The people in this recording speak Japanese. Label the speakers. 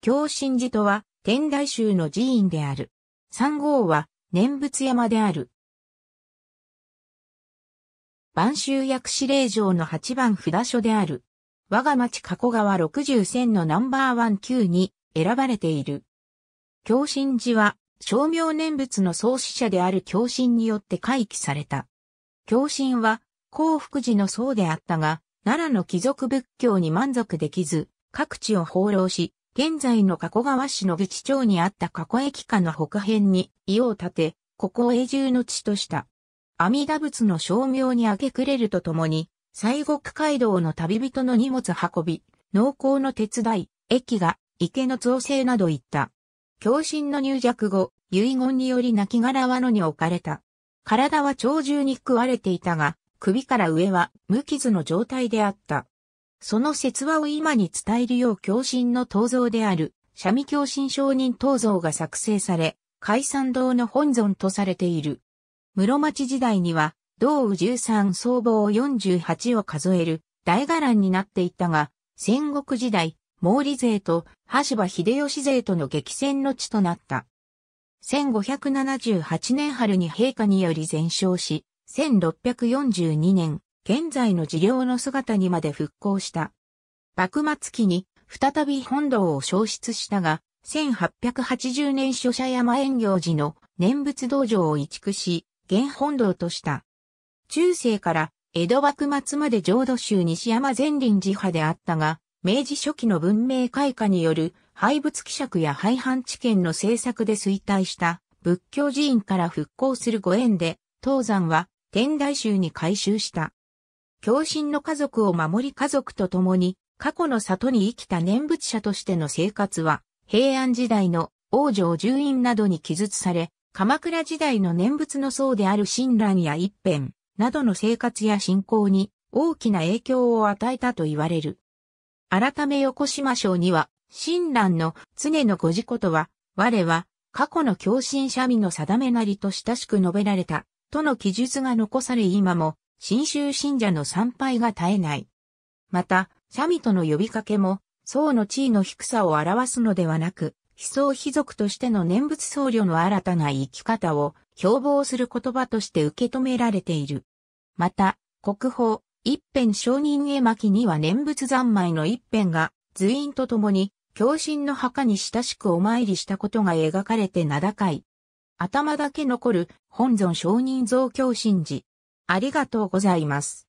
Speaker 1: 京神寺とは、天台宗の寺院である。三号は、念仏山である。万州薬師令城の八番札所である。我が町加古川六十線のナンバーワン級に選ばれている。京神寺は、商名念仏の創始者である京神によって回帰された。京神は、幸福寺の僧であったが、奈良の貴族仏教に満足できず、各地を放浪し、現在の加古川市の口町にあった加古駅下の北辺に家を建て、ここを永住の地とした。阿弥陀仏の称名に明け暮れるとともに、西国街道の旅人の荷物運び、農耕の手伝い、駅が、池の造成などいった。共振の入弱後、遺言により亡骸は野に置かれた。体は鳥獣に食われていたが、首から上は無傷の状態であった。その説話を今に伝えるよう共振の盗像である、三味共振承認盗像が作成され、解散堂の本尊とされている。室町時代には、道宇十三僧帽十八を数える大伽藍になっていたが、戦国時代、毛利勢と羽柴秀吉勢との激戦の地となった。1578年春に陛下により全勝し、1642年、現在の事業の姿にまで復興した。幕末期に再び本堂を消失したが、1880年初社山園行寺の念仏道場を移築し、現本堂とした。中世から江戸幕末まで浄土宗西山善林寺派であったが、明治初期の文明開化による廃仏希釈や廃藩置県の政策で衰退した仏教寺院から復興するご縁で、東山は天台宗に改修した。共信の家族を守り家族と共に過去の里に生きた念仏者としての生活は平安時代の王女獣院などに記述され、鎌倉時代の念仏の僧である親鸞や一辺などの生活や信仰に大きな影響を与えたと言われる。改め横島省には、親鸞の常のご事故とは、我は過去の共信者身の定めなりと親しく述べられた、との記述が残され今も新州信者の参拝が絶えない。また、シャミとの呼びかけも、僧の地位の低さを表すのではなく、非僧非族としての念仏僧侶の新たな生き方を標榜する言葉として受け止められている。また、国宝、一辺承認絵巻には念仏三昧の一辺が、随印とともに、狂神の墓に親しくお参りしたことが描かれて名高い。頭だけ残る本尊承認像狂神寺、ありがとうございます。